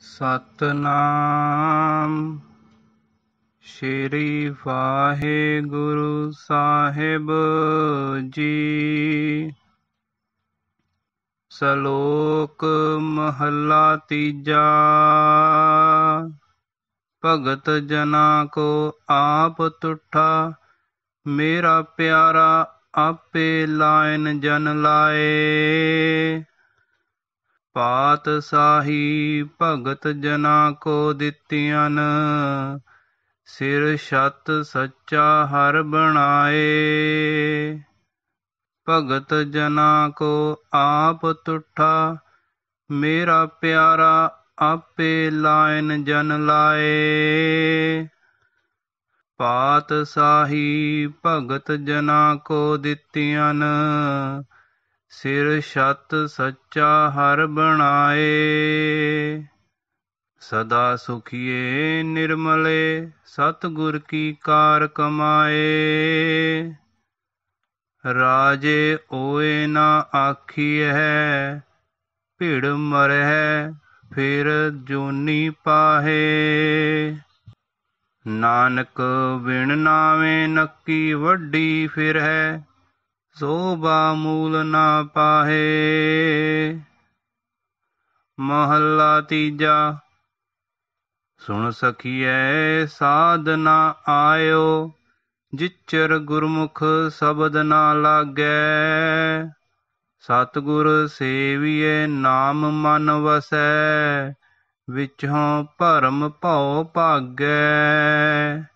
ਸਤਨਾਮ ਸ੍ਰੀ ਵਾਹਿਗੁਰੂ ਸਾਹਿਬ ਜੀ ਸਲੋਕ ਮਹਲਾ ਤੀਜਾ ਭਗਤ ਜਨਾ ਕੋ ਆਪ ਤੁਠਾ ਮੇਰਾ ਪਿਆਰਾ ਆਪੇ ਲਾਇਨ ਜਨ ਲਾਏ ਪਾਤਸ਼ਾਹੀ ਭਗਤ ਜਨਾ ਕੋ ਦਿੱਤੀਆਂ ਸਿਰ ਛਤ ਸੱਚਾ ਹਰ ਬਣਾਏ ਭਗਤ ਜਨਾ ਕੋ ਆਪ ਤੁਠਾ ਮੇਰਾ ਪਿਆਰਾ ਆਪੇ ਲਾਇਨ ਜਨ ਲਾਏ ਪਾਤਸ਼ਾਹੀ ਭਗਤ ਜਨਾ ਕੋ ਦਿੱਤੀਆਂ ਸਿਰ ਛਤ ਸੱਚਾ ਹਰ ਬਣਾਏ ਸਦਾ ਸੁਖੀਏ ਨਿਰਮਲੇ ਗੁਰ ਕੀ ਕਾਰ ਕਮਾਏ ਰਾਜੇ ਓਏ ਨਾ ਆਖੀਐ ਭਿੜ ਮਰਹਿ ਫਿਰ ਜੋਨੀ ਪਾਹੇ ਨਾਨਕ ਬਿਨ ਨਾਵੇਂ ਨੱਕੀ ਵੱਡੀ ਫਿਰ ਹੈ ਸੋਭਾ ਮੂਲ ਨਾ ਪਾਹੇ ਮਹੱਲਾ ਤੀਜਾ ਸੁਣ ਸਖੀਐ ਸਾਧਨਾ ਆਇਓ ਜਿਚਰ ਗੁਰਮੁਖ ਸ਼ਬਦ ਨਾ ਲਾਗੈ ਸਤਗੁਰ ਸੇਵੀਏ ਨਾਮ ਮਨ ਵਸੈ ਵਿਚੋਂ ਭਰਮ ਭਉ ਭਾਗੈ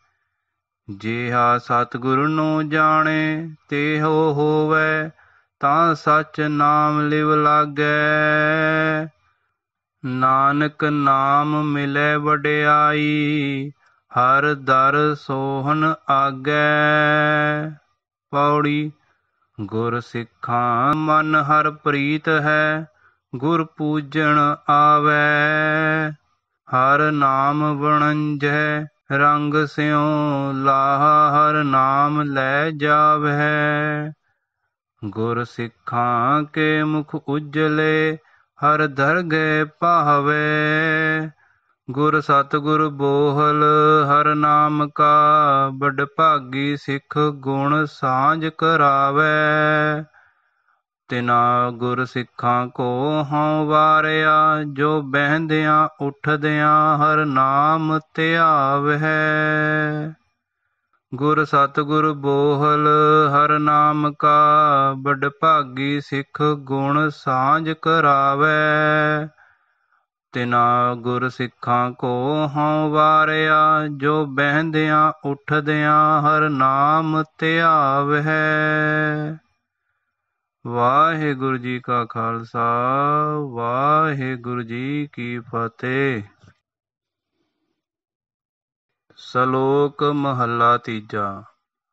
ਜੇਹਾ ਸਤਿਗੁਰ ਨੂੰ ਜਾਣੇ ਤੇ ਹੋ ਹੋਵੇ ਤਾਂ ਸੱਚ ਨਾਮ ਲਿਵ ਲਾਗੇ ਨਾਨਕ ਨਾਮ ਮਿਲੇ ਵਡਿਆਈ ਹਰ ਦਰ ਸੋਹਣ ਆਗੇ ਪੌੜੀ ਗੁਰ ਸਿੱਖਾਂ ਮਨ ਹਰ ਪ੍ਰੀਤ ਹੈ ਗੁਰ ਪੂਜਣ ਆਵੇ ਹਰ ਨਾਮ ਵਣੰਜੈ ਰੰਗ ਸਿਉ ਲਾਹ ਹਰ ਨਾਮ ਲੈ ਜਾਵਹਿ ਗੁਰ ਸਿੱਖਾਂ ਕੇ ਮੁਖ ਉਜਲੇ ਹਰ ਦਰਗੇ ਪਾਵੇ ਗੁਰ ਸਤਗੁਰ ਬੋਹਲ ਹਰ ਨਾਮ ਕਾ ਬਡ ਭਾਗੀ ਸਿੱਖ ਗੁਣ ਸਾਂਝ ਕਰਾਵੇ ਤਿਨਾ ਗੁਰ ਸਿੱਖਾਂ ਕੋ ਹਉ ਵਾਰਿਆ ਜੋ ਬਹਿੰਦਿਆਂ ਉੱਠਦਿਆਂ ਹਰ ਨਾਮ ਧਿਆਵਹਿ ਗੁਰ ਸਤਗੁਰ ਬੋਹਲ ਹਰ ਨਾਮ ਕਾ ਬੜ ਭਾਗੀ ਸਿੱਖ ਗੁਣ ਸਾਂਝ ਕਰਾਵੇ ਤਿਨਾ ਗੁਰ ਸਿੱਖਾਂ ਕੋ ਹਉ ਵਾਰਿਆ ਜੋ ਬਹਿੰਦਿਆਂ ਉੱਠਦਿਆਂ ਹਰ ਨਾਮ ਧਿਆਵਹਿ ਵਾਹਿਗੁਰੂ ਜੀ ਕਾ ਖਾਲਸਾ ਵਾਹਿਗੁਰੂ ਜੀ ਕੀ ਫਤਿਹ ਸ਼ਲੋਕ ਮਹੱਲਾ ਤੀਜਾ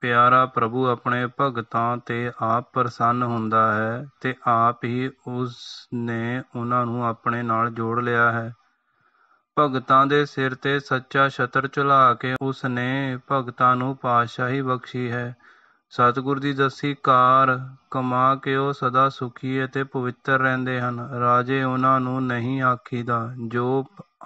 ਪਿਆਰਾ ਪ੍ਰਭੂ ਆਪਣੇ ਭਗਤਾਂ ਤੇ ਆਪ ਪ੍ਰਸੰਨ ਹੁੰਦਾ ਹੈ ਤੇ ਆਪ ਹੀ ਉਸ ਨੇ ਉਹਨਾਂ ਨੂੰ ਆਪਣੇ ਨਾਲ ਜੋੜ ਲਿਆ ਹੈ ਭਗਤਾਂ ਦੇ ਸਿਰ ਤੇ ਸੱਚਾ ਛਤਰ ਝੁਲਾ ਕੇ ਉਸ ਨੇ ਭਗਤਾਂ ਨੂੰ ਪਾਤਸ਼ਾਹੀ ਬਖਸ਼ੀ ਹੈ ਸਤਿਗੁਰ ਦੀ ਦਸੀ ਕਾਰ ਕਮਾ ਕੇ ਉਹ ਸਦਾ ਸੁਖੀ ਅਤੇ ਪਵਿੱਤਰ ਰਹਿੰਦੇ ਹਨ ਰਾਜੇ ਉਹਨਾਂ ਨੂੰ ਨਹੀਂ ਆਖੀਦਾ ਜੋ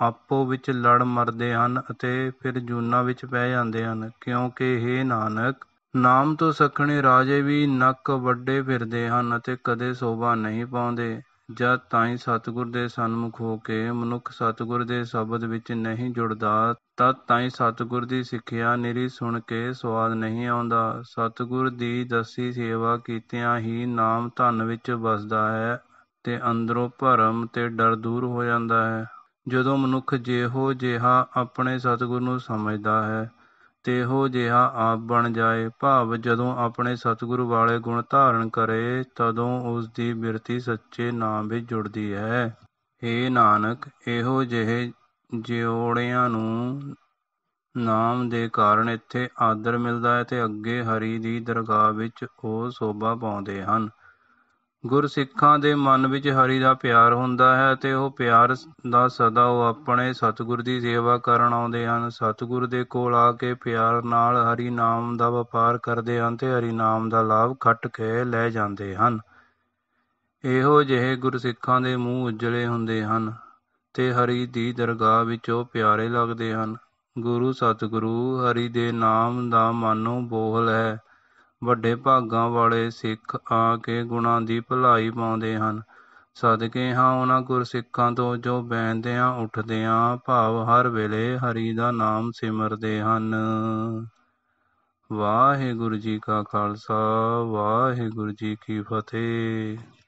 ਆਪੋ ਵਿੱਚ ਲੜ ਮਰਦੇ ਹਨ ਅਤੇ ਫਿਰ ਜੂਨਾ ਵਿੱਚ ਪੈ ਜਾਂਦੇ ਹਨ ਕਿਉਂਕਿ हे ਨਾਨਕ ਨਾਮ ਤੋਂ ਸਖਣੇ ਰਾਜੇ ਵੀ ਨੱਕ ਵੱਡੇ ਫਿਰਦੇ ਹਨ ਅਤੇ ਕਦੇ ਸੋਭਾ ਨਹੀਂ ਪਾਉਂਦੇ ਜਦ ਤਾਈਂ ਸਤਿਗੁਰ ਦੇ ਸਨਮੁਖ ਹੋ ਕੇ ਮਨੁੱਖ ਸਤਿਗੁਰ ਦੇ ਸ਼ਬਦ ਵਿੱਚ ਨਹੀਂ ਜੁੜਦਾ ਤਦ ਤਾਈਂ ਸਤਿਗੁਰ ਦੀ ਸਿੱਖਿਆ ਨਿਰੀ ਸੁਣ ਕੇ ਸਵਾਦ ਨਹੀਂ ਆਉਂਦਾ ਸਤਿਗੁਰ ਦੀ ਦਸੀ ਸੇਵਾ ਕੀਤਿਆਂ ਹੀ ਨਾਮ ਧਨ ਵਿੱਚ ਵਸਦਾ ਹੈ ਤੇ ਅੰਦਰੋਂ ਭਰਮ ਤੇ ਡਰ ਦੂਰ ਹੋ ਜਾਂਦਾ ਹੈ ਜਦੋਂ ਮਨੁੱਖ ਜਿਹੋ ਜਿਹਾ ਆਪਣੇ ਸਤਿਗੁਰ ਨੂੰ ਸਮਝਦਾ ਹੈ ਤੇਹੋ ਜਿਹਾ ਆਪ ਬਣ ਜਾਏ ਭਾਵ ਜਦੋਂ ਆਪਣੇ ਸਤਿਗੁਰੂ ਵਾਲੇ ਗੁਣ ਧਾਰਨ ਕਰੇ ਤਦੋਂ ਉਸ ਦੀ ਬਿਰਤੀ ਸੱਚੇ ਨਾਮ ਵਿੱਚ ਜੁੜਦੀ ਹੈ ਏ ਨਾਨਕ ਇਹੋ ਜਿਹੇ ਜਿਉੜਿਆਂ ਨੂੰ ਨਾਮ ਦੇ ਕਾਰਨ ਇੱਥੇ ਆਦਰ ਮਿਲਦਾ ਹੈ ਤੇ ਅੱਗੇ ਹਰੀ ਦੀ ਦਰਗਾਹ ਵਿੱਚ ਉਹ ਸੋਭਾ ਪਾਉਂਦੇ ਹਨ ਗੁਰਸਿੱਖਾਂ ਦੇ ਮਨ ਵਿੱਚ ਹਰੀ ਦਾ ਪਿਆਰ ਹੁੰਦਾ ਹੈ ਤੇ ਉਹ ਪਿਆਰ ਦਾ ਸਦਾ ਉਹ ਆਪਣੇ ਸਤਿਗੁਰ ਦੀ ਸੇਵਾ ਕਰਨ ਆਉਂਦੇ ਹਨ ਸਤਿਗੁਰ ਦੇ ਕੋਲ ਆ ਕੇ ਪਿਆਰ ਨਾਲ ਹਰੀ ਨਾਮ ਦਾ ਵਪਾਰ ਕਰਦੇ ਹਨ ਤੇ ਹਰੀ ਨਾਮ ਦਾ ਲਾਭ ਖੱਟ ਕੇ ਲੈ ਜਾਂਦੇ ਹਨ ਇਹੋ ਜਿਹੇ ਗੁਰਸਿੱਖਾਂ ਦੇ ਮੂੰਹ ਉਜਲੇ ਹੁੰਦੇ ਹਨ ਤੇ ਹਰੀ ਦੀ ਦਰਗਾਹ ਵਿੱਚ ਉਹ ਪਿਆਰੇ ਲੱਗਦੇ ਹਨ ਗੁਰੂ ਸਤਿਗੁਰੂ ਹਰੀ ਦੇ ਨਾਮ ਦਾ ਮਾਨੋ ਬੋਹਲ ਹੈ ਵੱਡੇ ਭਾਗਾਂ ਵਾਲੇ ਸਿੱਖ ਆ ਕੇ ਗੁਣਾਂ ਦੀ ਭਲਾਈ ਪਾਉਂਦੇ ਹਨ ਸਦਕੇ ਹਾਂ ਉਹਨਾਂ ਗੁਰਸਿੱਖਾਂ ਤੋਂ ਜੋ ਉੱਠਦੇ ਉੱਠਦਿਆਂ ਭਾਵ ਹਰ ਵੇਲੇ ਹਰੀ ਦਾ ਨਾਮ ਸਿਮਰਦੇ ਹਨ ਵਾਹਿਗੁਰੂ ਜੀ ਕਾ ਖਾਲਸਾ ਵਾਹਿਗੁਰੂ ਜੀ ਕੀ ਫਤਿਹ